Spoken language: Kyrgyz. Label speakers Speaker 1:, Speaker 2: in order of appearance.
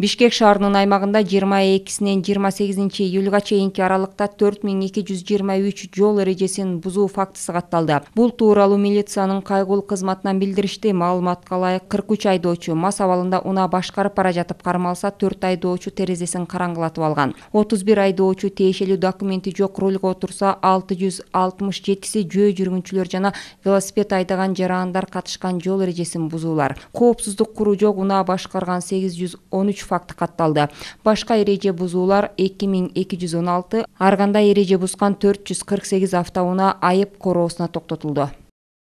Speaker 1: бишкек шаарынын аймагында жыйырма экисинен жыйырма сегизинчи июлга чейинки аралыкта төрт миң эки жүз жыйырма үч жол эрежесин бузуу фактысы катталды бул тууралуу милициянын кайгуул кызматынан билдиришти маалыматка ылайык кырк үч айдоочу мас абалында унаа башкарып бара жатып кармалса төрт айдоочу терезесин караңгылатып алган отуз бир айдоочу тиешелүү документи жок рульга отурса алты жүз алтымыш жетиси жөө жүргүнчүлөр жана велосипед айдаган жарандар катышкан жол эрежесин бузуулар коопсуздук куру жок унаа башкарган сегиз жүз он үч факты катталды башка эреже бузуулар эки миң эки жүз он алты ар кандай эреже бузган төрт жүз кырк сегиз автоунаа айып короосуна токтотулду